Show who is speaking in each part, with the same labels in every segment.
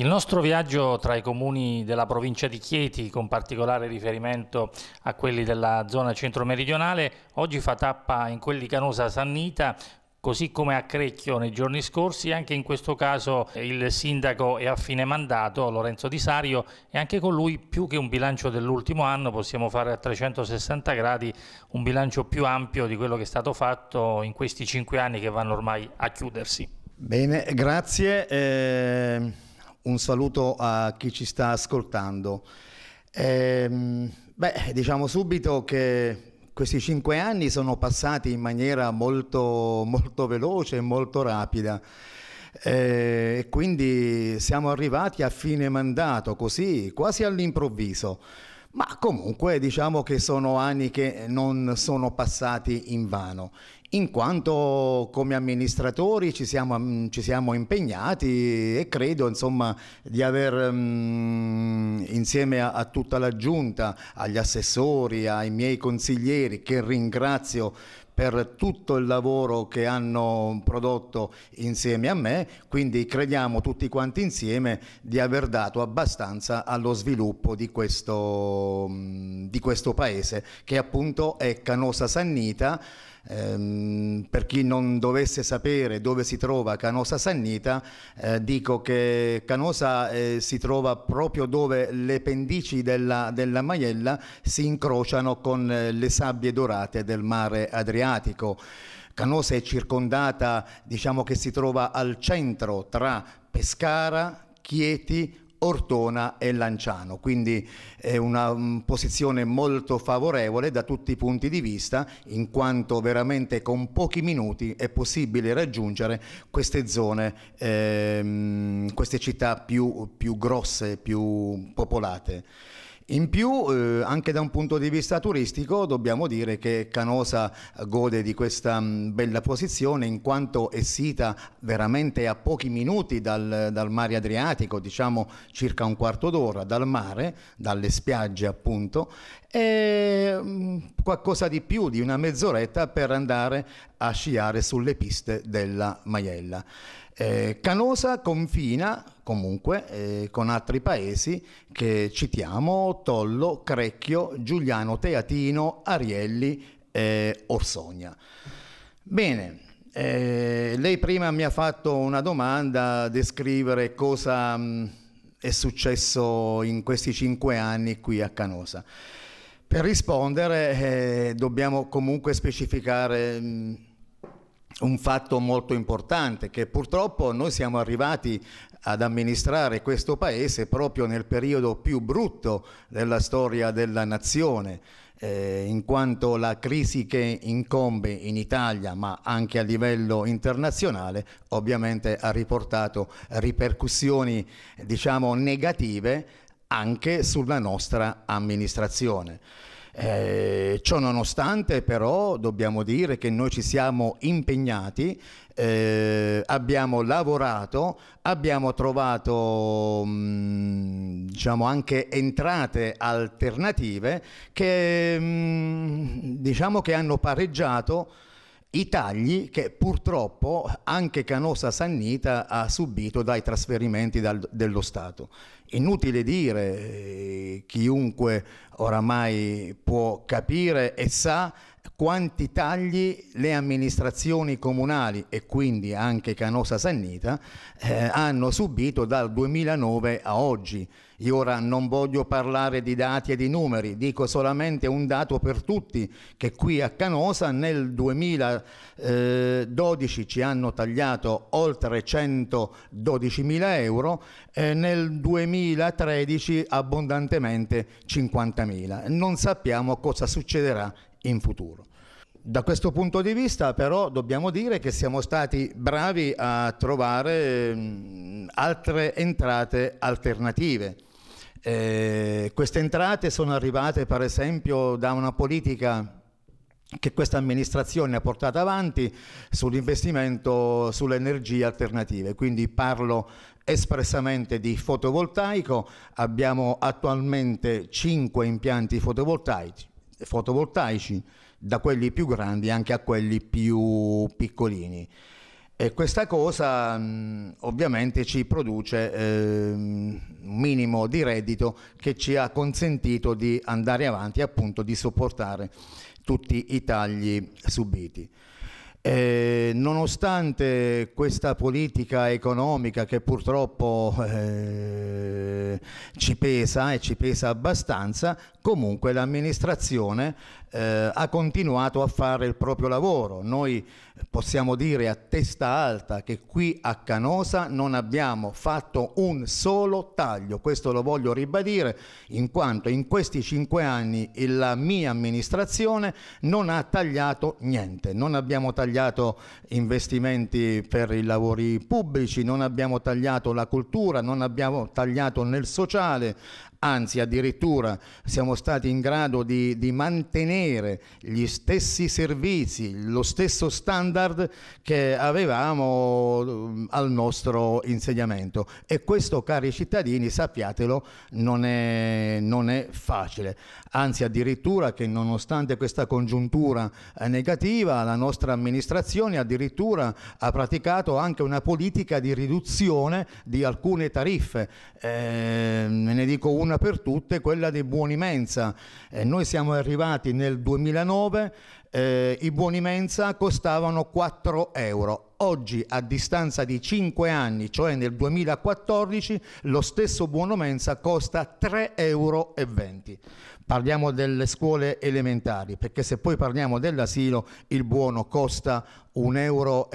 Speaker 1: Il nostro viaggio tra i comuni della provincia di Chieti, con particolare riferimento a quelli della zona centro-meridionale, oggi fa tappa in quelli Canosa Sannita, Così come a Crecchio nei giorni scorsi, anche in questo caso il sindaco è a fine mandato, Lorenzo Di Sario, e anche con lui più che un bilancio dell'ultimo anno possiamo fare a 360 gradi un bilancio più ampio di quello che è stato fatto in questi cinque anni che vanno ormai a chiudersi. Bene, grazie. Eh un saluto a chi ci sta ascoltando. Ehm, beh, diciamo subito che questi cinque anni sono passati in maniera molto, molto veloce e molto rapida. Eh, e quindi siamo arrivati a fine mandato, così quasi all'improvviso. Ma comunque diciamo che sono anni che non sono passati in vano in quanto come amministratori ci siamo, mm, ci siamo impegnati e credo insomma, di aver mm, insieme a, a, tutta la giunta, agli assessori, ai miei consiglieri che ringrazio per tutto il lavoro che hanno prodotto insieme a me, quindi crediamo tutti quanti insieme di aver dato abbastanza allo sviluppo di questo, mm, di questo paese che appunto è Canosa Sannita Ehm, per chi non dovesse sapere dove si trova Canosa Sannita, eh, dico che Canosa eh, si trova proprio dove le pendici della, della Maiella si incrociano con eh, le sabbie dorate del mare Adriatico. Canosa è circondata, diciamo che si trova al centro tra Pescara, Chieti, Ortona e Lanciano, quindi è una mm, posizione molto favorevole da tutti i punti di vista in quanto veramente con pochi minuti è possibile raggiungere queste zone, ehm, queste città più, più grosse, più popolate. In più, eh, anche da un punto di vista turistico, dobbiamo dire che Canosa gode di questa mh, mm, bella posizione in quanto è sita veramente a pochi minuti dal, dal mare Adriatico, diciamo circa un quarto d'ora dal mare, dalle spiagge appunto, e mh, mm, qualcosa di più di una mezz'oretta per andare a sciare sulle piste della Maiella. Eh, Canosa confina comunque eh, con altri paesi che citiamo Tollo, Crecchio, Giuliano Teatino, Arielli e eh, Orsogna. Bene, eh, lei prima mi ha fatto una domanda, descrivere cosa mh, mm, è successo in questi cinque anni qui a Canosa. Per rispondere eh, dobbiamo comunque specificare mh, mm, un fatto molto importante che purtroppo noi siamo arrivati ad amministrare questo paese proprio nel periodo più brutto della storia della nazione. Eh, in quanto la crisi che incombe in Italia ma anche a livello internazionale ovviamente ha riportato ripercussioni diciamo negative anche sulla nostra amministrazione. Eh, ciò nonostante però dobbiamo dire che noi ci siamo impegnati, eh, abbiamo lavorato, abbiamo trovato mh, mm, diciamo anche entrate alternative che mh, mm, diciamo che hanno pareggiato i tagli che purtroppo anche Canosa Sannita ha subito dai trasferimenti dal, dello Stato. Inutile dire, eh, chiunque oramai può capire e sa quanti tagli le amministrazioni comunali e quindi anche Canosa Sannita eh, hanno subito dal 2009 a oggi. Io ora non voglio parlare di dati e di numeri, dico solamente un dato per tutti, che qui a Canosa nel 2012 ci hanno tagliato oltre 112 mila euro e nel 2013 abbondantemente 50 mila. Non sappiamo cosa succederà in futuro. Da questo punto di vista però dobbiamo dire che siamo stati bravi a trovare mm, altre entrate alternative. Eh, queste entrate sono arrivate per esempio da una politica che questa amministrazione ha portato avanti sull'investimento sulle energie alternative, quindi parlo espressamente di fotovoltaico, abbiamo attualmente 5 impianti fotovoltaici, fotovoltaici, da quelli più grandi anche a quelli più piccolini. E questa cosa mm, ovviamente ci produce eh, un minimo di reddito che ci ha consentito di andare avanti appunto di sopportare tutti i tagli subiti. Eh, nonostante questa politica economica che purtroppo eh, ci pesa e ci pesa abbastanza, comunque l'amministrazione eh, ha continuato a fare il proprio lavoro. Noi possiamo dire a testa alta che qui a Canosa non abbiamo fatto un solo taglio, questo lo voglio ribadire, in quanto in questi cinque anni la mia amministrazione non ha tagliato niente, non abbiamo tagliato tagliato investimenti per i lavori pubblici, non abbiamo tagliato la cultura, non abbiamo tagliato nel sociale, anzi addirittura siamo stati in grado di, di mantenere gli stessi servizi, lo stesso standard che avevamo al nostro insegnamento e questo cari cittadini sappiatelo non è, non è facile, anzi addirittura che nonostante questa congiuntura eh, negativa la nostra amministrazione addirittura ha praticato anche una politica di riduzione di alcune tariffe, eh, ne dico una una per tutte, quella dei buoni mensa. Eh, noi siamo arrivati nel 2009, eh, i buoni mensa costavano 4 euro Oggi, a distanza di 5 anni, cioè nel 2014, lo stesso buono mensa costa 3,20 euro. Parliamo delle scuole elementari, perché se poi parliamo dell'asilo, il buono costa 1,90 euro.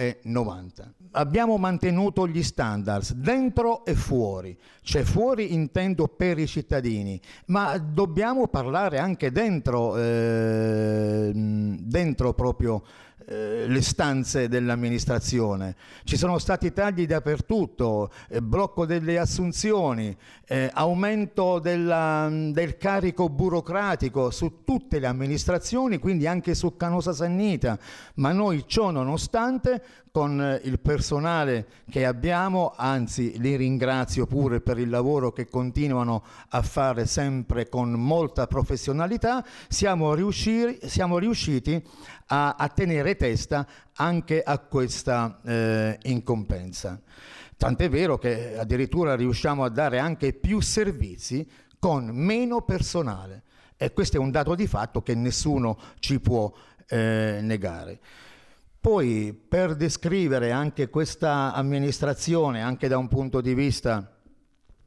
Speaker 1: Abbiamo mantenuto gli standards dentro e fuori, cioè fuori intendo per i cittadini, ma dobbiamo parlare anche dentro, eh, dentro proprio eh, le stanze dell'amministrazione. Ci sono stati tagli dappertutto, eh, blocco delle assunzioni, eh, aumento della, del carico burocratico su tutte le amministrazioni, quindi anche su Canosa Sannita, ma noi ciò nonostante con eh, il personale che abbiamo, anzi li ringrazio pure per il lavoro che continuano a fare sempre con molta professionalità, siamo riusciti, siamo riusciti a, a tenere testa anche a questa eh, incompensa. Tant'è vero che addirittura riusciamo a dare anche più servizi con meno personale e questo è un dato di fatto che nessuno ci può eh, negare. Poi per descrivere anche questa amministrazione, anche da un punto di vista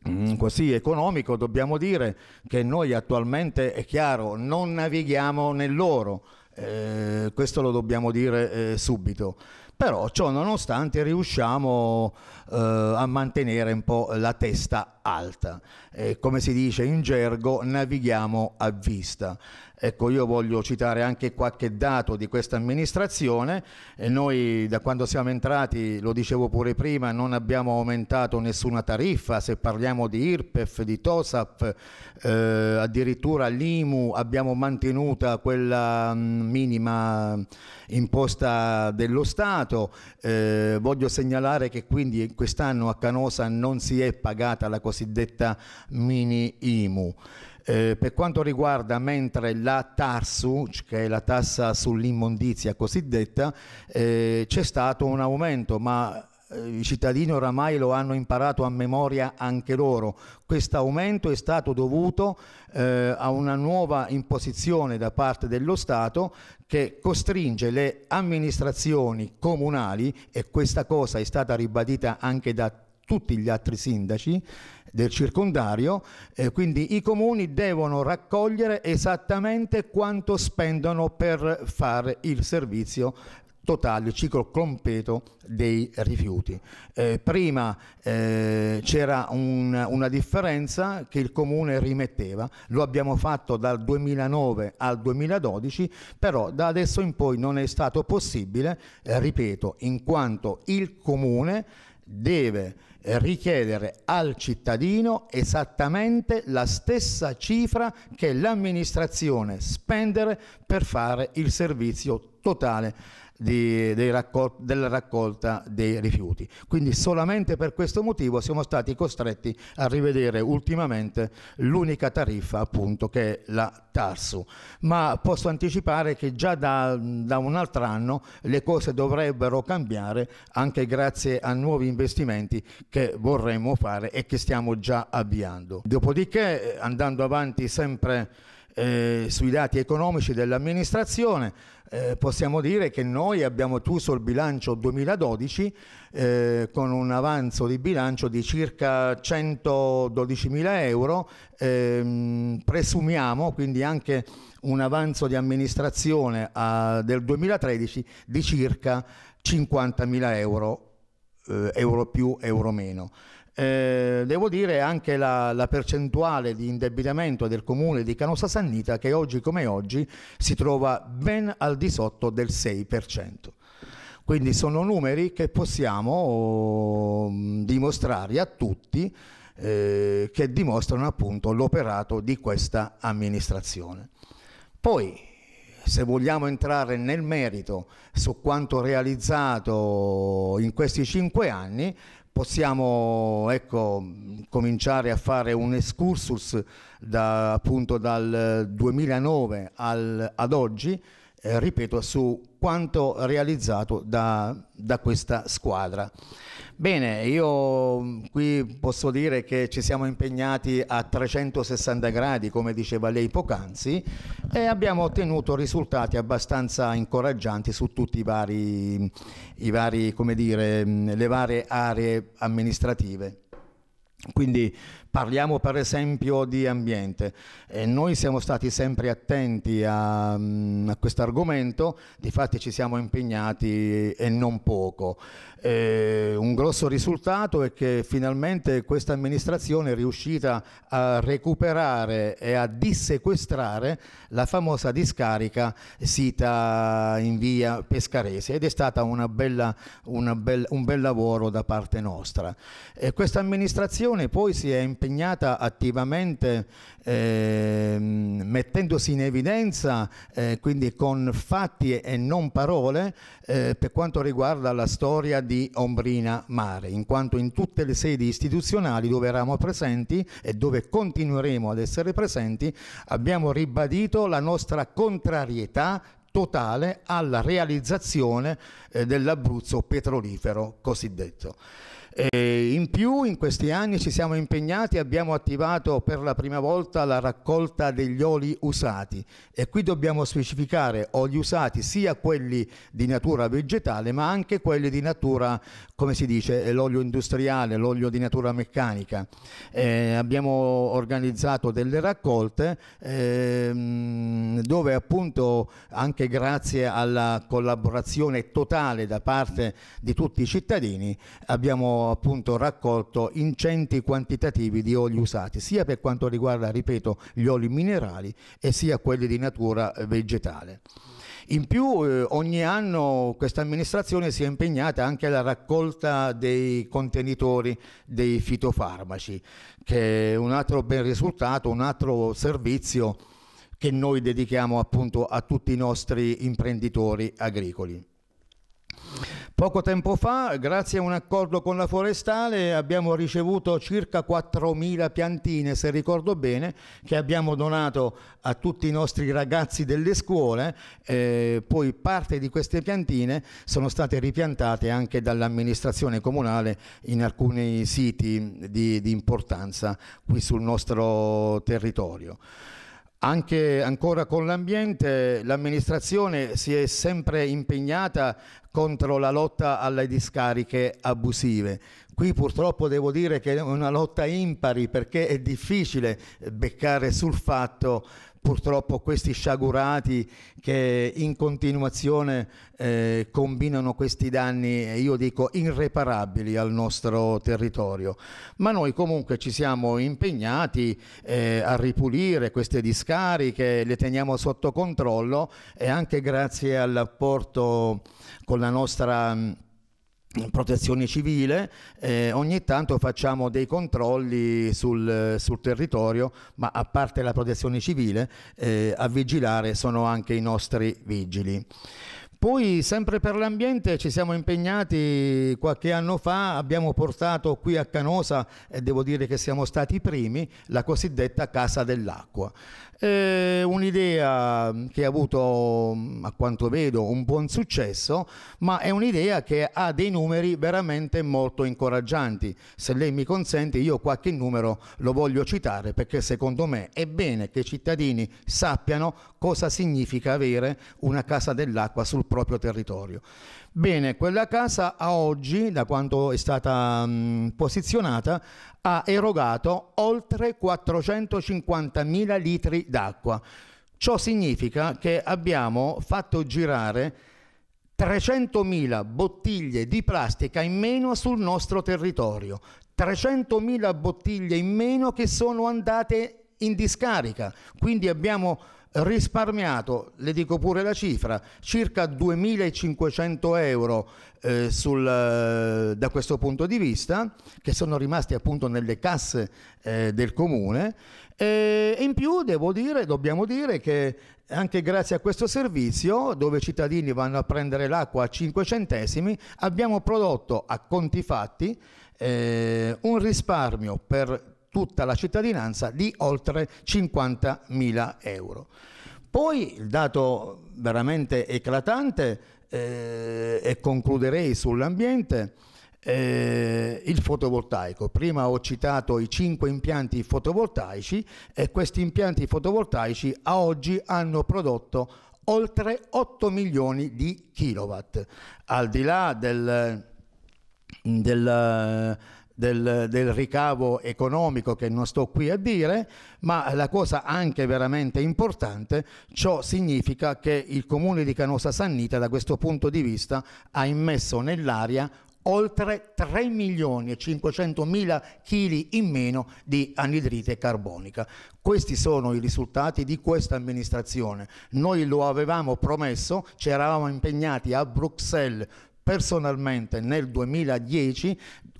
Speaker 1: mm, così economico dobbiamo dire che noi attualmente è chiaro non navighiamo nell'oro eh, questo lo dobbiamo dire eh, subito. Però ciò nonostante riusciamo eh, a mantenere un po' la testa alta. E come si dice in gergo, navighiamo a vista. Ecco, io voglio citare anche qualche dato di questa amministrazione. E noi da quando siamo entrati, lo dicevo pure prima, non abbiamo aumentato nessuna tariffa, se parliamo di IRPEF, di TOSAP, eh, addirittura l'IMU abbiamo mantenuta quella mh, mm, minima imposta dello Stato. Eh, voglio segnalare che quindi quest'anno a Canosa non si è pagata la costruzione cosiddetta mini IMU. Eh, per quanto riguarda mentre la TARSU, che è la tassa sull'immondizia cosiddetta, eh, c'è stato un aumento, ma eh, i cittadini oramai lo hanno imparato a memoria anche loro. Questo aumento è stato dovuto eh, a una nuova imposizione da parte dello Stato che costringe le amministrazioni comunali, e questa cosa è stata ribadita anche da tutti gli altri sindaci del circondario, eh, quindi i comuni devono raccogliere esattamente quanto spendono per fare il servizio totale, il ciclo completo dei rifiuti. Eh, prima eh, c'era un, una differenza che il comune rimetteva, lo abbiamo fatto dal 2009 al 2012, però da adesso in poi non è stato possibile, eh, ripeto, in quanto il comune deve eh, richiedere al cittadino esattamente la stessa cifra che l'amministrazione spendere per fare il servizio totale di, raccol della raccolta dei rifiuti. Quindi solamente per questo motivo siamo stati costretti a rivedere ultimamente l'unica tariffa appunto che è la Tarsu. Ma posso anticipare che già da, da un altro anno le cose dovrebbero cambiare anche grazie a nuovi investimenti che vorremmo fare e che stiamo già avviando. Dopodiché andando avanti sempre eh, sui dati economici dell'amministrazione eh, possiamo dire che noi abbiamo chiuso il bilancio 2012 eh, con un avanzo di bilancio di circa 112 mila euro, ehm, presumiamo quindi anche un avanzo di amministrazione a, ah, del 2013 di circa 50 mila euro, eh, euro più, euro meno. Eh, devo dire anche la, la, percentuale di indebitamento del comune di Canossa Sannita che oggi come oggi si trova ben al di sotto del 6%. Quindi sono numeri che possiamo mm, dimostrare a tutti eh, che dimostrano appunto l'operato di questa amministrazione. Poi se vogliamo entrare nel merito su quanto realizzato in questi cinque anni, possiamo ecco, cominciare a fare un excursus da, appunto dal 2009 al, ad oggi, eh, ripeto, su quanto realizzato da, da questa squadra. Bene, io mm, qui posso dire che ci siamo impegnati a 360 gradi, come diceva lei poc'anzi, e abbiamo ottenuto risultati abbastanza incoraggianti su tutte mm, le varie aree amministrative. Quindi parliamo per esempio di ambiente e noi siamo stati sempre attenti a, mm, a questo argomento, difatti ci siamo impegnati e non poco. E un grosso risultato è che finalmente questa amministrazione è riuscita a recuperare e a dissequestrare la famosa discarica sita in via Pescarese ed è stato un bel lavoro da parte nostra. E questa amministrazione Costituzione poi si è impegnata attivamente eh, mettendosi in evidenza, eh, quindi con fatti e non parole, eh, per quanto riguarda la storia di Ombrina Mare, in quanto in tutte le sedi istituzionali dove eravamo presenti e dove continueremo ad essere presenti, abbiamo ribadito la nostra contrarietà totale alla realizzazione eh, dell'Abruzzo petrolifero cosiddetto. E in più in questi anni ci siamo impegnati e abbiamo attivato per la prima volta la raccolta degli oli usati e qui dobbiamo specificare oli usati sia quelli di natura vegetale ma anche quelli di natura, come si dice, l'olio industriale, l'olio di natura meccanica. Eh, abbiamo organizzato delle raccolte ehm, dove appunto anche grazie alla collaborazione totale da parte di tutti i cittadini abbiamo appunto raccolto ingenti quantitativi di oli usati, sia per quanto riguarda, ripeto, gli oli minerali e sia quelli di natura eh, vegetale. In più eh, ogni anno questa amministrazione si è impegnata anche alla raccolta dei contenitori dei fitofarmaci, che è un altro bel risultato, un altro servizio che noi dedichiamo appunto a tutti i nostri imprenditori agricoli. Poco tempo fa, grazie a un accordo con la forestale, abbiamo ricevuto circa 4.000 piantine, se ricordo bene, che abbiamo donato a tutti i nostri ragazzi delle scuole. Eh, poi parte di queste piantine sono state ripiantate anche dall'amministrazione comunale in alcuni siti di, di importanza qui sul nostro territorio. Anche ancora con l'ambiente, l'amministrazione si è sempre impegnata contro la lotta alle discariche abusive. Qui purtroppo devo dire che è una lotta impari perché è difficile beccare sul fatto purtroppo questi sciagurati che in continuazione eh, combinano questi danni, io dico, irreparabili al nostro territorio. Ma noi comunque ci siamo impegnati eh, a ripulire queste discariche, le teniamo sotto controllo e anche grazie all'apporto con la nostra protezione civile, eh, ogni tanto facciamo dei controlli sul, sul, territorio, ma a parte la protezione civile, eh, a vigilare sono anche i nostri vigili. Poi sempre per l'ambiente ci siamo impegnati qualche anno fa, abbiamo portato qui a Canosa, e devo dire che siamo stati i primi, la cosiddetta Casa dell'Acqua eh, un'idea che ha avuto, mm, a quanto vedo, un buon successo, ma è un'idea che ha dei numeri veramente molto incoraggianti. Se lei mi consente, io qualche numero lo voglio citare perché secondo me è bene che i cittadini sappiano cosa significa avere una casa dell'acqua sul proprio territorio. Bene, quella casa a oggi, da quanto è stata mh, mm, posizionata, ha erogato oltre 450.000 litri d'acqua. Ciò significa che abbiamo fatto girare 300.000 bottiglie di plastica in meno sul nostro territorio, 300.000 bottiglie in meno che sono andate in discarica, quindi abbiamo risparmiato, le dico pure la cifra, circa 2.500 euro eh, sul, eh, da questo punto di vista, che sono rimasti appunto nelle casse eh, del comune. E eh, in più devo dire, dobbiamo dire che anche grazie a questo servizio, dove i cittadini vanno a prendere l'acqua a 5 centesimi, abbiamo prodotto a conti fatti eh, un risparmio per tutta la cittadinanza di oltre 50.000 euro. Poi il dato veramente eclatante, eh, e concluderei sull'ambiente, eh, il fotovoltaico. Prima ho citato i cinque impianti fotovoltaici e questi impianti fotovoltaici a oggi hanno prodotto oltre 8 milioni di kilowatt. Al di là del, del del, del ricavo economico che non sto qui a dire, ma la cosa anche veramente importante, ciò significa che il comune di Canosa Sannita da questo punto di vista ha immesso nell'aria oltre 3 milioni e 500 mila chili in meno di anidrite carbonica. Questi sono i risultati di questa amministrazione. Noi lo avevamo promesso, ci eravamo impegnati a Bruxelles personalmente nel 2010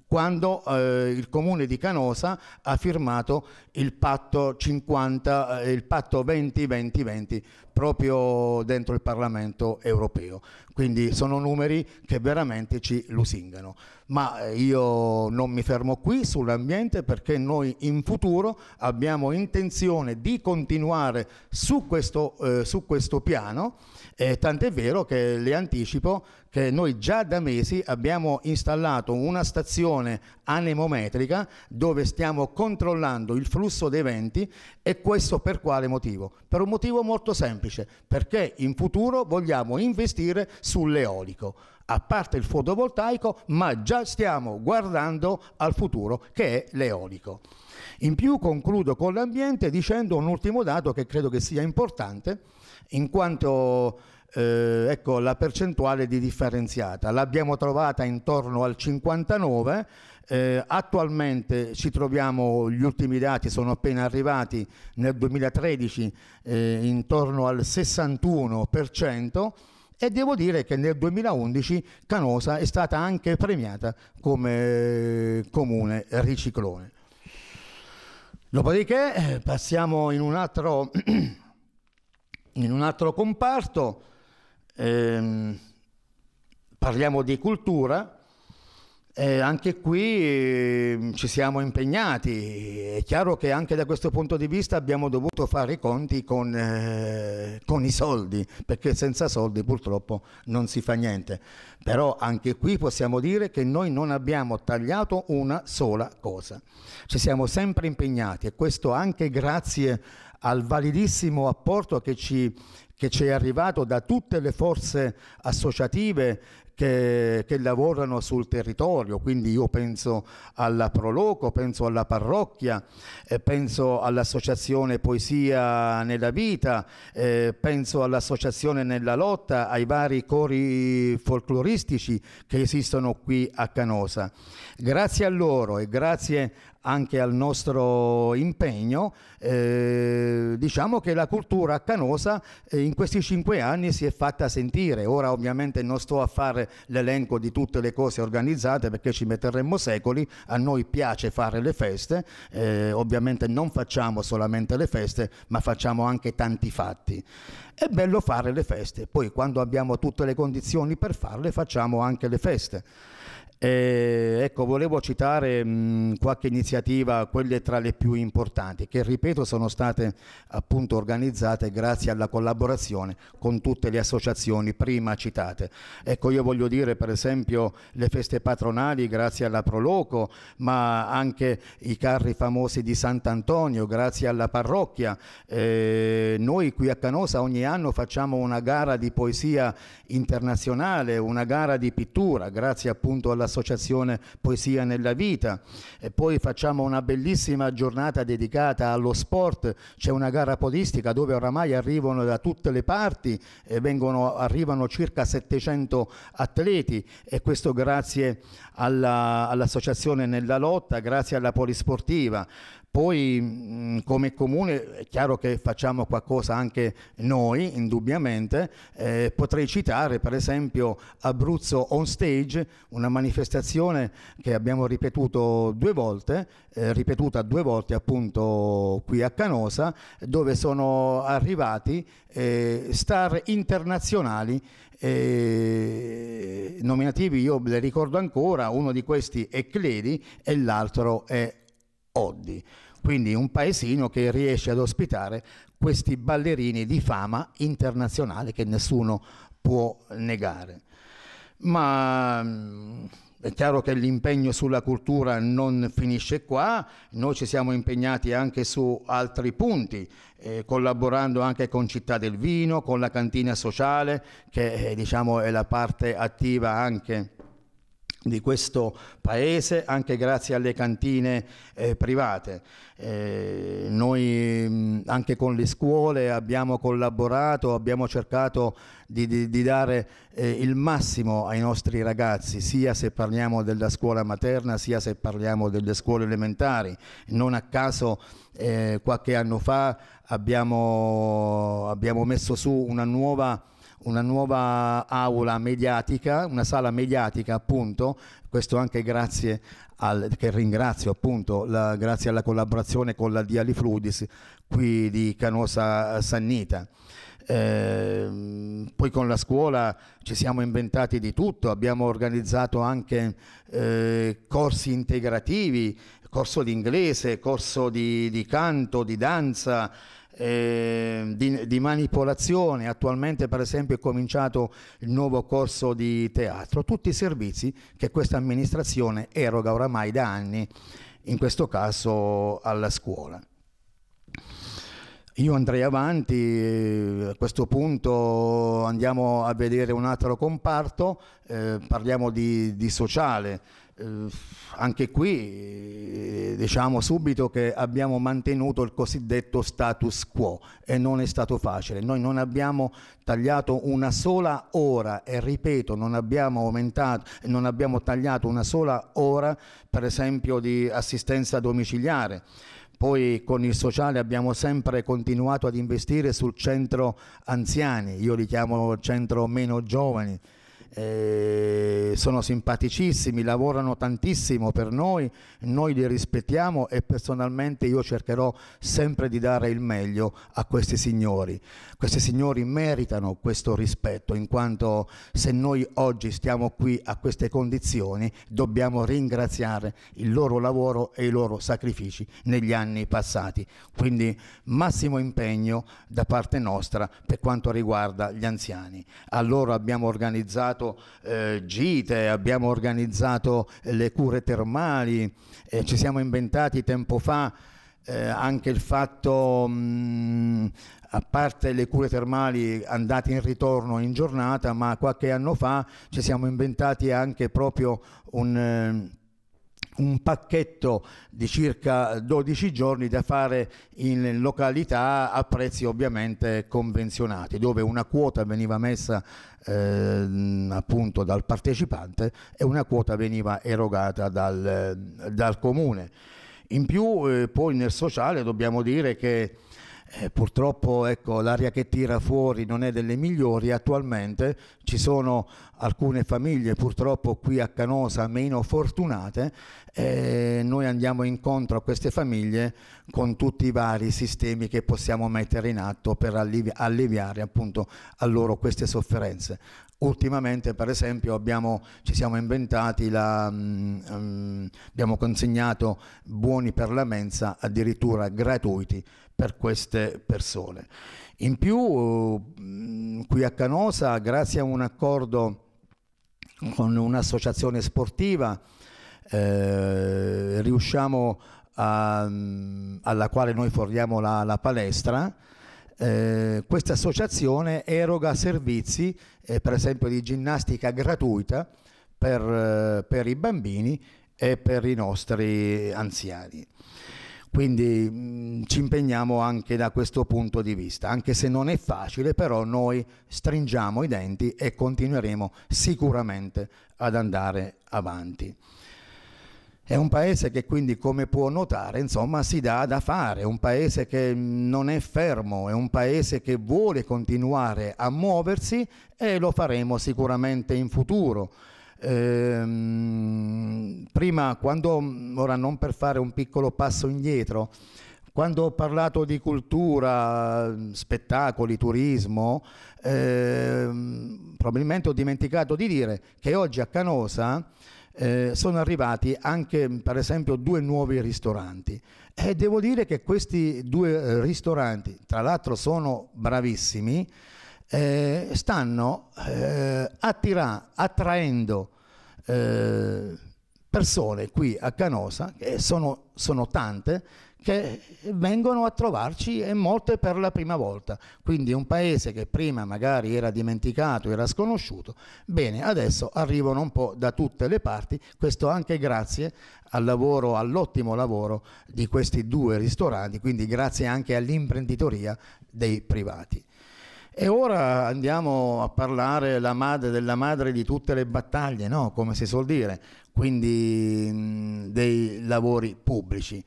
Speaker 1: quando eh, il comune di Canosa ha firmato il patto 50, eh, il patto 20-20-20 proprio dentro il Parlamento europeo. Quindi sono numeri che veramente ci lusingano. Ma eh, io non mi fermo qui sull'ambiente perché noi in futuro abbiamo intenzione di continuare su questo, eh, su questo piano, eh, tant'è vero che le anticipo che noi già da mesi abbiamo installato una stazione anemometrica dove stiamo controllando il flusso dei venti e questo per quale motivo? Per un motivo molto semplice semplice, perché in futuro vogliamo investire sull'eolico, a parte il fotovoltaico, ma già stiamo guardando al futuro che è l'eolico. In più concludo con l'ambiente dicendo un ultimo dato che credo che sia importante, in quanto eh, ecco, la percentuale di differenziata. L'abbiamo trovata intorno al 59, eh, attualmente ci troviamo, gli ultimi dati sono appena arrivati nel 2013, eh, intorno al 61% e devo dire che nel 2011 Canosa è stata anche premiata come eh, comune riciclone. Dopodiché eh, passiamo in un altro, in un altro comparto Ehm, parliamo di cultura, eh, anche qui eh, ci siamo impegnati, è chiaro che anche da questo punto di vista abbiamo dovuto fare i conti con, eh, con, i soldi, perché senza soldi purtroppo non si fa niente. Però anche qui possiamo dire che noi non abbiamo tagliato una sola cosa, ci siamo sempre impegnati e questo anche grazie al validissimo apporto che ci, che ci è arrivato da tutte le forze associative che, che, lavorano sul territorio, quindi io penso alla Proloco, penso alla parrocchia, eh, penso all'associazione Poesia nella Vita, eh, penso all'associazione Nella Lotta, ai vari cori folcloristici che esistono qui a Canosa. Grazie a loro e grazie anche al nostro impegno, eh, diciamo che la cultura a Canosa eh, in questi cinque anni si è fatta sentire. Ora ovviamente non sto a fare l'elenco di tutte le cose organizzate perché ci metteremmo secoli, a noi piace fare le feste, eh, ovviamente non facciamo solamente le feste ma facciamo anche tanti fatti. È bello fare le feste, poi quando abbiamo tutte le condizioni per farle facciamo anche le feste. Eh, ecco, volevo citare mh, qualche iniziativa, quelle tra le più importanti, che ripeto sono state appunto organizzate grazie alla collaborazione con tutte le associazioni prima citate. Ecco, io voglio dire per esempio le feste patronali grazie alla Proloco, ma anche i carri famosi di Sant'Antonio grazie alla parrocchia. Eh, noi qui a Canosa ogni anno facciamo una gara di poesia internazionale, una gara di pittura grazie appunto alla dell'associazione Poesia nella Vita e poi facciamo una bellissima giornata dedicata allo sport, c'è una gara podistica dove oramai arrivano da tutte le parti, e vengono, arrivano circa 700 atleti e questo grazie alla, all'associazione Nella Lotta, grazie alla Polisportiva. Poi mm, come comune è chiaro che facciamo qualcosa anche noi, indubbiamente. Eh, potrei citare per esempio Abruzzo On Stage, una manifestazione che abbiamo ripetuto due volte, eh, ripetuta due volte appunto qui a Canosa, dove sono arrivati eh, star internazionali eh, nominativi, io le ricordo ancora, uno di questi è Cledi e l'altro è Oddi, quindi un paesino che riesce ad ospitare questi ballerini di fama internazionale che nessuno può negare. Ma mm, è chiaro che l'impegno sulla cultura non finisce qua, noi ci siamo impegnati anche su altri punti, eh, collaborando anche con Città del Vino, con la cantina sociale, che eh, diciamo, è la parte attiva anche di questo paese anche grazie alle cantine eh, private. Eh, noi mh, anche con le scuole abbiamo collaborato, abbiamo cercato di, di, di dare eh, il massimo ai nostri ragazzi, sia se parliamo della scuola materna, sia se parliamo delle scuole elementari. Non a caso eh, qualche anno fa abbiamo, abbiamo messo su una nuova una nuova aula mediatica, una sala mediatica appunto, questo anche grazie al, che ringrazio appunto, la, grazie alla collaborazione con la Diali Fludis qui di Canosa eh, Sannita. Eh, poi con la scuola ci siamo inventati di tutto, abbiamo organizzato anche eh, corsi integrativi, corso di inglese, corso di, di canto, di danza, eh, di, di, manipolazione, attualmente per esempio è cominciato il nuovo corso di teatro, tutti i servizi che questa amministrazione eroga oramai da anni, in questo caso alla scuola. Io andrei avanti, a questo punto andiamo a vedere un altro comparto, eh, parliamo di, di sociale. Eh, anche qui eh, diciamo subito che abbiamo mantenuto il cosiddetto status quo e non è stato facile. Noi non abbiamo tagliato una sola ora e ripeto, non abbiamo aumentato, non abbiamo tagliato una sola ora per esempio di assistenza domiciliare. Poi con il sociale abbiamo sempre continuato ad investire sul centro anziani, io li chiamo centro meno giovani eh, sono simpaticissimi, lavorano tantissimo per noi, noi li rispettiamo e personalmente io cercherò sempre di dare il meglio a questi signori. Questi signori meritano questo rispetto in quanto se noi oggi stiamo qui a queste condizioni dobbiamo ringraziare il loro lavoro e i loro sacrifici negli anni passati. Quindi massimo impegno da parte nostra per quanto riguarda gli anziani. Allora abbiamo organizzato organizzato eh, gite, abbiamo organizzato le cure termali, eh, ci siamo inventati tempo fa eh, anche il fatto, mh, mm, a parte le cure termali andate in ritorno in giornata, ma qualche anno fa ci siamo inventati anche proprio un eh, un pacchetto di circa 12 giorni da fare in località a prezzi ovviamente convenzionati, dove una quota veniva messa eh, appunto dal partecipante e una quota veniva erogata dal, dal comune. In più eh, poi nel sociale dobbiamo dire che eh, purtroppo ecco, l'aria che tira fuori non è delle migliori attualmente, ci sono alcune famiglie purtroppo qui a Canosa meno fortunate e eh, noi andiamo incontro a queste famiglie con tutti i vari sistemi che possiamo mettere in atto per allevi alleviare appunto a loro queste sofferenze. Ultimamente, per esempio, abbiamo, ci siamo inventati, la, um, abbiamo consegnato buoni per la mensa addirittura gratuiti per queste persone. In più, um, qui a Canosa, grazie a un accordo con un'associazione sportiva, eh, riusciamo a, alla quale noi forniamo la, la palestra, eh, questa associazione eroga servizi eh, per esempio di ginnastica gratuita per, eh, per, i bambini e per i nostri anziani. Quindi mh, mm, ci impegniamo anche da questo punto di vista, anche se non è facile, però noi stringiamo i denti e continueremo sicuramente ad andare avanti. È un paese che quindi, come può notare, insomma, si dà da fare, è un paese che non è fermo, è un paese che vuole continuare a muoversi e lo faremo sicuramente in futuro. Ehm, prima, quando, ora non per fare un piccolo passo indietro, quando ho parlato di cultura, spettacoli, turismo, ehm, probabilmente ho dimenticato di dire che oggi a Canosa eh, sono arrivati anche per esempio due nuovi ristoranti e devo dire che questi due eh, ristoranti, tra l'altro sono bravissimi, eh, stanno eh, attirà, attraendo eh, persone qui a Canosa, che sono, sono tante, che vengono a trovarci e molte per la prima volta. Quindi un paese che prima magari era dimenticato, era sconosciuto, bene, adesso arrivano un po' da tutte le parti, questo anche grazie al lavoro, all'ottimo lavoro di questi due ristoranti, quindi grazie anche all'imprenditoria dei privati. E ora andiamo a parlare la madre, della madre di tutte le battaglie, no? come si suol dire, quindi mh, dei lavori pubblici.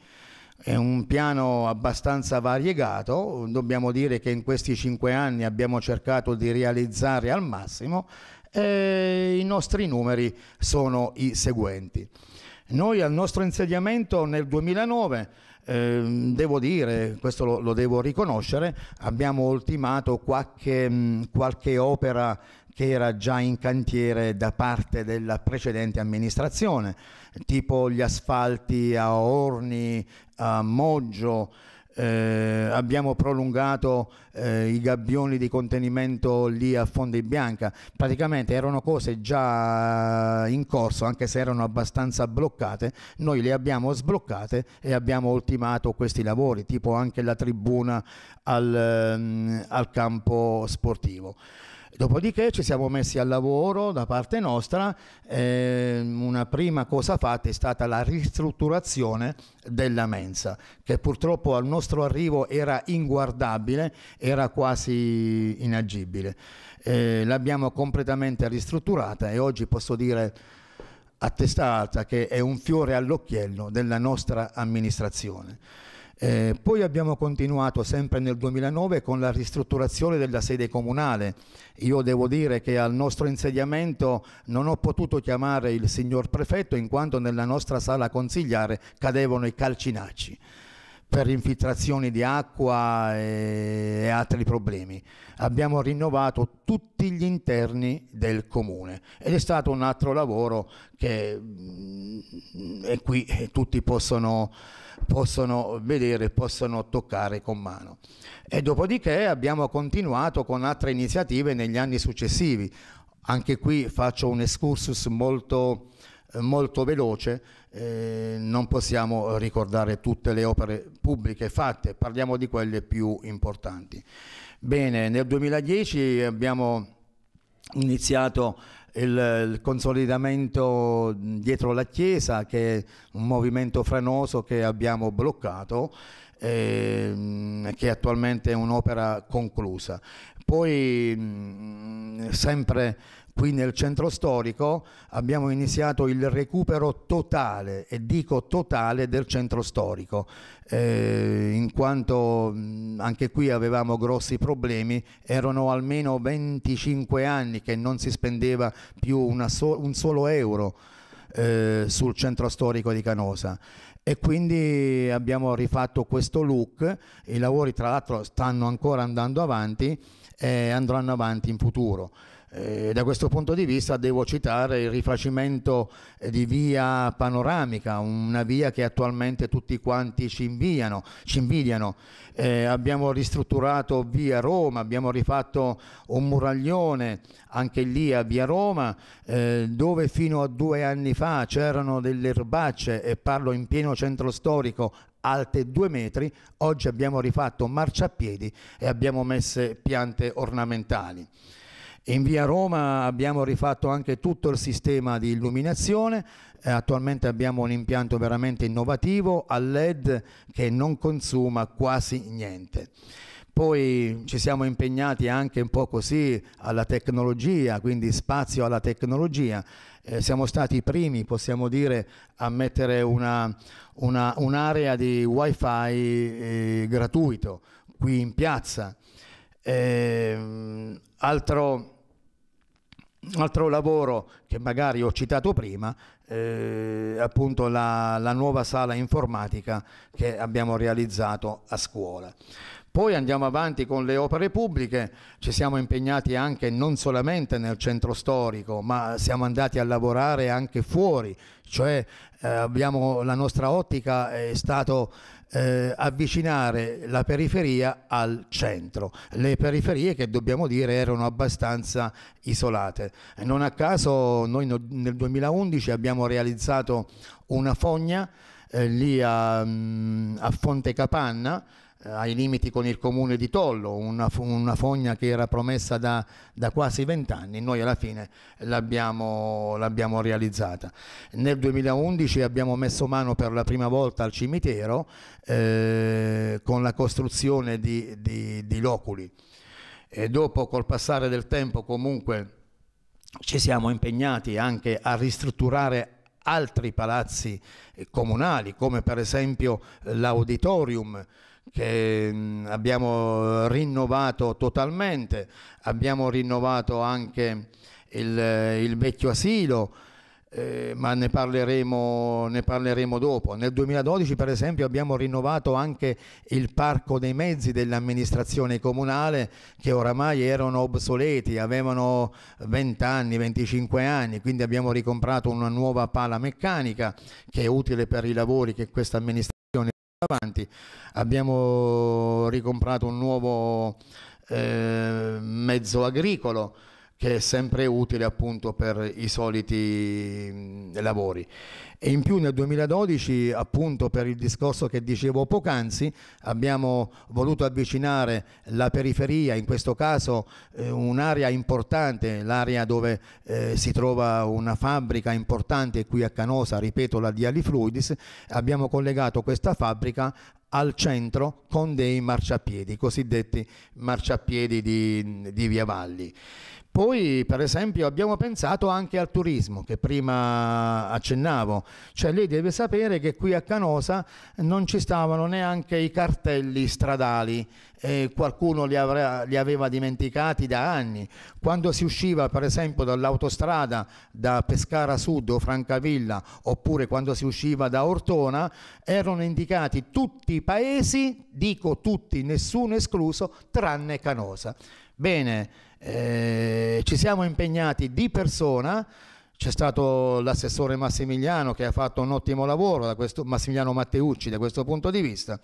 Speaker 1: È un piano abbastanza variegato, dobbiamo dire che in questi cinque anni abbiamo cercato di realizzare al massimo e i nostri numeri sono i seguenti. Noi al nostro insediamento nel 2009 eh, devo dire, questo lo, lo, devo riconoscere, abbiamo ultimato qualche, mh, mm, qualche opera che era già in cantiere da parte della precedente amministrazione tipo gli asfalti a Orni, a Moggio, eh, abbiamo prolungato eh, i gabbioni di contenimento lì a Fondi Bianca, praticamente erano cose già in corso anche se erano abbastanza bloccate, noi le abbiamo sbloccate e abbiamo ultimato questi lavori, tipo anche la tribuna al, mm, al campo sportivo. Dopodiché ci siamo messi al lavoro da parte nostra, eh, una prima cosa fatta è stata la ristrutturazione della mensa, che purtroppo al nostro arrivo era inguardabile, era quasi inagibile. Eh, l'abbiamo completamente ristrutturata e oggi posso dire attestata che è un fiore all'occhiello della nostra amministrazione. Eh, poi abbiamo continuato sempre nel 2009 con la ristrutturazione della sede comunale. Io devo dire che al nostro insediamento non ho potuto chiamare il signor prefetto in quanto nella nostra sala consigliare cadevano i calcinacci per infiltrazioni di acqua e altri problemi. Abbiamo rinnovato tutti gli interni del comune ed è stato un altro lavoro che è mm, qui e tutti possono, possono vedere, possono toccare con mano. E dopodiché abbiamo continuato con altre iniziative negli anni successivi. Anche qui faccio un excursus molto molto veloce, eh, non possiamo ricordare tutte le opere pubbliche fatte, parliamo di quelle più importanti. Bene, nel 2010 abbiamo iniziato il, consolidamento dietro la chiesa che è un movimento franoso che abbiamo bloccato ehm, che attualmente è un'opera conclusa poi sempre Qui nel centro storico abbiamo iniziato il recupero totale, e dico totale, del centro storico, eh, in quanto anche qui avevamo grossi problemi, erano almeno 25 anni che non si spendeva più so un solo euro eh, sul centro storico di Canosa e quindi abbiamo rifatto questo look, i lavori tra l'altro stanno ancora andando avanti e andranno avanti in futuro. Eh, da questo punto di vista devo citare il rifacimento eh, di via panoramica, una via che attualmente tutti quanti ci, inviano, ci invidiano. Eh, abbiamo ristrutturato via Roma, abbiamo rifatto un muraglione anche lì a via Roma eh, dove fino a due anni fa c'erano delle erbacce e parlo in pieno centro storico alte due metri, oggi abbiamo rifatto marciapiedi e abbiamo messe piante ornamentali. In via Roma abbiamo rifatto anche tutto il sistema di illuminazione, eh, attualmente abbiamo un impianto veramente innovativo a LED che non consuma quasi niente. Poi ci siamo impegnati anche un po' così alla tecnologia, quindi spazio alla tecnologia. Eh, siamo stati i primi, possiamo dire, a mettere un'area una, un di wifi eh, gratuito qui in piazza eh, altro, altro, lavoro che magari ho citato prima, eh, appunto la, la nuova sala informatica che abbiamo realizzato a scuola. Poi andiamo avanti con le opere pubbliche, ci siamo impegnati anche non solamente nel centro storico, ma siamo andati a lavorare anche fuori, cioè eh, abbiamo, la nostra ottica è stata eh, avvicinare la periferia al centro, le periferie che dobbiamo dire erano abbastanza isolate. Non a caso noi no, nel 2011 abbiamo realizzato una fogna eh, lì a, mm, a Fonte Capanna eh, ai limiti con il comune di Tollo, una, una fogna che era promessa da, da quasi vent'anni, noi alla fine l'abbiamo, realizzata. Nel 2011 abbiamo messo mano per la prima volta al cimitero eh, con la costruzione di, di, di loculi e dopo col passare del tempo comunque ci siamo impegnati anche a ristrutturare altri palazzi eh, comunali come per esempio l'auditorium che mm, abbiamo rinnovato totalmente, abbiamo rinnovato anche il, il vecchio asilo, eh, ma ne parleremo, ne parleremo, dopo. Nel 2012 per esempio abbiamo rinnovato anche il parco dei mezzi dell'amministrazione comunale che oramai erano obsoleti, avevano 20 anni, 25 anni, quindi abbiamo ricomprato una nuova pala meccanica che è utile per i lavori che questa amministrazione avanti. Abbiamo ricomprato un nuovo eh, mezzo agricolo che è sempre utile appunto per i soliti lavori. E in più nel 2012, appunto per il discorso che dicevo poc'anzi, abbiamo voluto avvicinare la periferia, in questo caso eh, un'area importante, l'area dove eh, si trova una fabbrica importante qui a Canosa, ripeto la di Fluidis, abbiamo collegato questa fabbrica al centro con dei marciapiedi, i cosiddetti marciapiedi di, di Via Valli. Poi per esempio abbiamo pensato anche al turismo che prima accennavo, cioè lei deve sapere che qui a Canosa non ci stavano neanche i cartelli stradali, eh, qualcuno li, avrà, li, aveva dimenticati da anni, quando si usciva per esempio dall'autostrada da Pescara Sud o Francavilla oppure quando si usciva da Ortona erano indicati tutti i paesi, dico tutti, nessuno escluso, tranne Canosa. Bene, eh, ci siamo impegnati di persona c'è stato l'assessore Massimiliano che ha fatto un ottimo lavoro, da questo, Massimiliano Matteucci da questo punto di vista,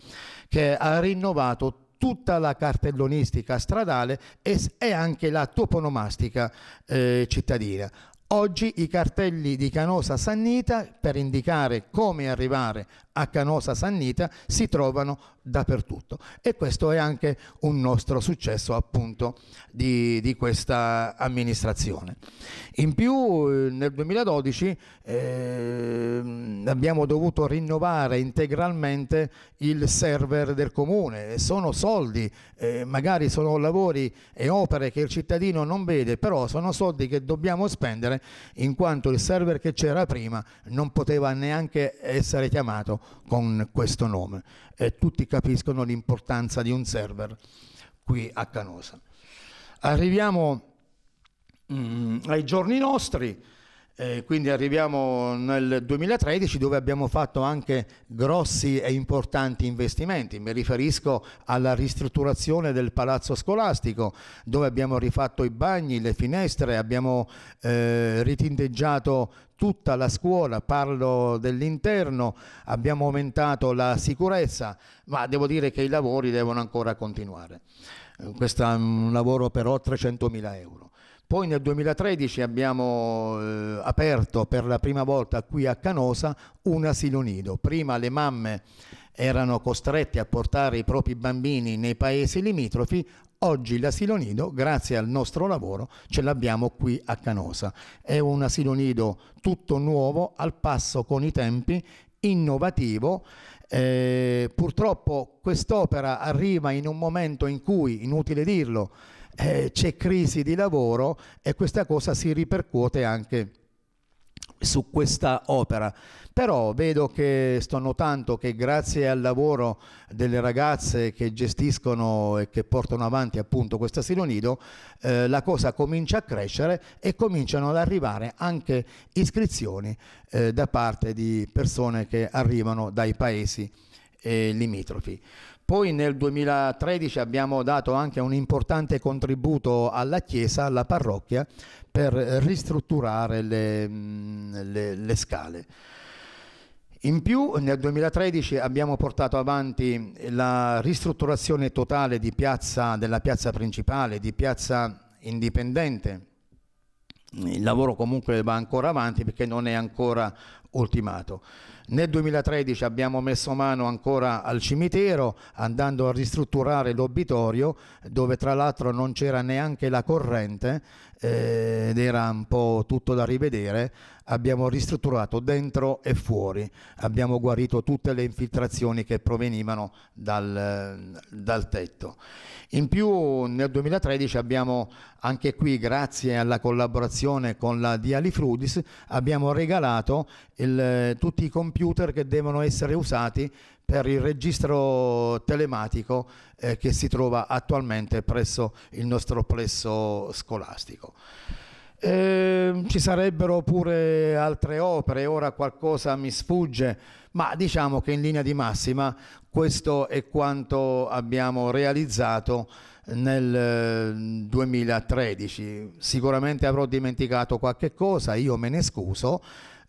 Speaker 1: che ha rinnovato tutta la cartellonistica stradale e, e anche la toponomastica eh, cittadina. Oggi i cartelli di Canosa Sannita per indicare come arrivare a Canosa Sannita si trovano dappertutto e questo è anche un nostro successo appunto di, di questa amministrazione. In più eh, nel 2012 eh, abbiamo dovuto rinnovare integralmente il server del comune, sono soldi, eh, magari sono lavori e opere che il cittadino non vede, però sono soldi che dobbiamo spendere in quanto il server che c'era prima non poteva neanche essere chiamato con questo nome e tutti capiscono l'importanza di un server qui a Canosa. Arriviamo mh, mm, ai giorni nostri, eh, quindi arriviamo nel 2013 dove abbiamo fatto anche grossi e importanti investimenti. Mi riferisco alla ristrutturazione del palazzo scolastico dove abbiamo rifatto i bagni, le finestre, abbiamo eh, ritinteggiato tutta la scuola, parlo dell'interno, abbiamo aumentato la sicurezza, ma devo dire che i lavori devono ancora continuare. Eh, questo è un lavoro per oltre 100.000 euro. Poi nel 2013 abbiamo eh, aperto per la prima volta qui a Canosa un asilo nido. Prima le mamme erano costrette a portare i propri bambini nei paesi limitrofi, Oggi l'asilo nido, grazie al nostro lavoro, ce l'abbiamo qui a Canosa. È un asilo nido tutto nuovo, al passo con i tempi, innovativo. Eh, purtroppo quest'opera arriva in un momento in cui, inutile dirlo, eh, c'è crisi di lavoro e questa cosa si ripercuote anche su questa opera. Però vedo che sto notando che grazie al lavoro delle ragazze che gestiscono e che portano avanti appunto questo asilo nido, eh, la cosa comincia a crescere e cominciano ad arrivare anche iscrizioni eh, da parte di persone che arrivano dai paesi eh, limitrofi. Poi nel 2013 abbiamo dato anche un importante contributo alla Chiesa, alla parrocchia, per ristrutturare le, le, le scale. In più nel 2013 abbiamo portato avanti la ristrutturazione totale piazza, della piazza principale, di piazza indipendente. Il lavoro comunque va ancora avanti perché non è ancora ultimato. Nel 2013 abbiamo messo mano ancora al cimitero andando a ristrutturare l'obitorio dove tra l'altro non c'era neanche la corrente eh, ed era un po' tutto da rivedere, abbiamo ristrutturato dentro e fuori, abbiamo guarito tutte le infiltrazioni che provenivano dal, dal tetto. In più nel 2013 abbiamo anche qui, grazie alla collaborazione con la Diali Frudis, abbiamo regalato il, tutti i computer che devono essere usati per il registro telematico eh, che si trova attualmente presso il nostro plesso scolastico. Eh, ci sarebbero pure altre opere, ora qualcosa mi sfugge, ma diciamo che in linea di massima questo è quanto abbiamo realizzato nel 2013. Eh, Sicuramente avrò dimenticato qualche cosa, io me ne scuso,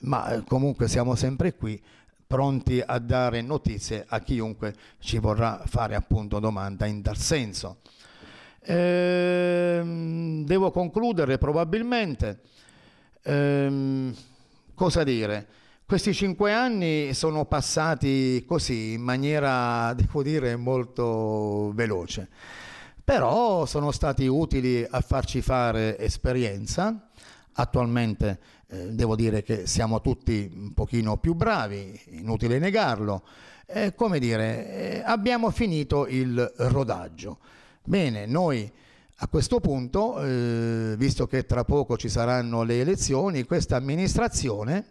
Speaker 1: ma eh, comunque siamo sempre qui pronti a dare notizie a chiunque ci vorrà fare appunto domanda in tal senso. Ehm, devo concludere probabilmente. Ehm, cosa dire? Questi cinque anni sono passati così, in maniera, devo dire, molto veloce, però sono stati utili a farci fare esperienza. Attualmente eh, devo dire che siamo tutti un pochino più bravi, inutile negarlo. Eh, come dire, eh, abbiamo finito il rodaggio. Bene, noi a questo punto, eh, visto che tra poco ci saranno le elezioni, questa amministrazione,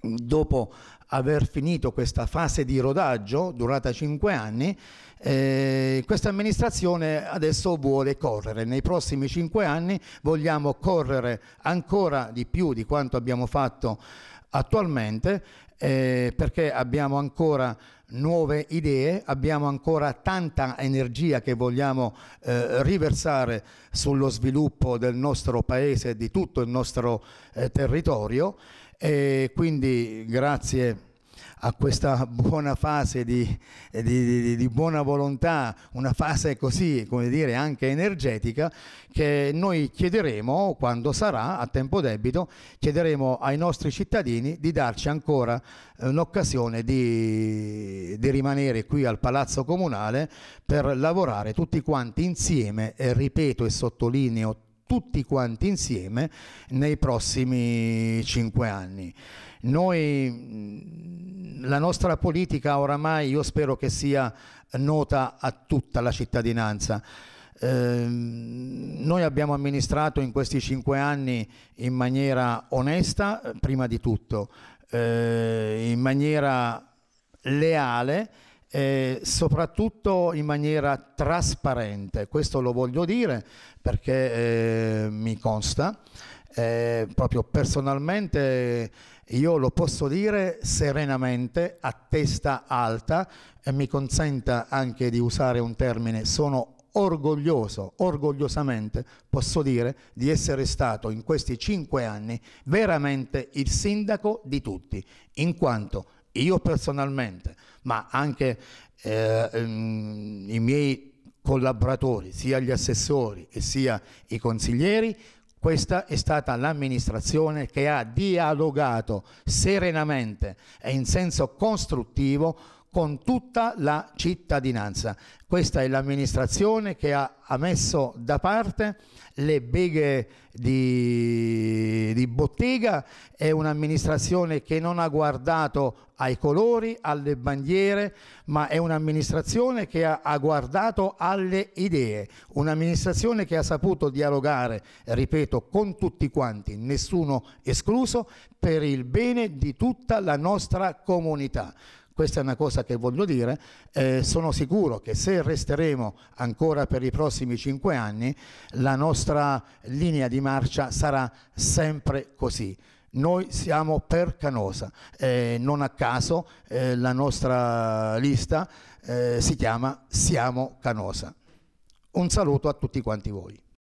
Speaker 1: dopo aver finito questa fase di rodaggio durata cinque anni, eh, questa amministrazione adesso vuole correre, nei prossimi cinque anni vogliamo correre ancora di più di quanto abbiamo fatto attualmente eh, perché abbiamo ancora nuove idee, abbiamo ancora tanta energia che vogliamo eh, riversare sullo sviluppo del nostro paese e di tutto il nostro eh, territorio e quindi grazie a questa buona fase di, di, di, di, buona volontà, una fase così, come dire, anche energetica, che noi chiederemo, quando sarà, a tempo debito, chiederemo ai nostri cittadini di darci ancora eh, un'occasione di, di rimanere qui al Palazzo Comunale per lavorare tutti quanti insieme, e ripeto e sottolineo tutti quanti insieme nei prossimi cinque anni. Noi, mm, la nostra politica oramai io spero che sia nota a tutta la cittadinanza. Ehm, noi abbiamo amministrato in questi cinque anni in maniera onesta, prima di tutto, eh, in maniera leale e soprattutto in maniera trasparente. Questo lo voglio dire perché eh, mi consta, eh, proprio personalmente io lo posso dire serenamente, a testa alta, e mi consenta anche di usare un termine, sono orgoglioso, orgogliosamente posso dire di essere stato in questi cinque anni veramente il sindaco di tutti, in quanto io personalmente, ma anche eh, mm, i miei collaboratori, sia gli assessori e sia i consiglieri, questa è stata l'amministrazione che ha dialogato serenamente e in senso costruttivo con tutta la cittadinanza. Questa è l'amministrazione che ha, messo da parte le beghe di, di bottega, è un'amministrazione che non ha guardato ai colori, alle bandiere, ma è un'amministrazione che ha, ha guardato alle idee, un'amministrazione che ha saputo dialogare, ripeto, con tutti quanti, nessuno escluso, per il bene di tutta la nostra comunità. Questa è una cosa che voglio dire, eh, sono sicuro che se resteremo ancora per i prossimi cinque anni, la nostra linea di marcia sarà sempre così noi siamo per Canosa, eh, non a caso eh, la nostra lista eh, si chiama Siamo Canosa. Un saluto a tutti quanti voi.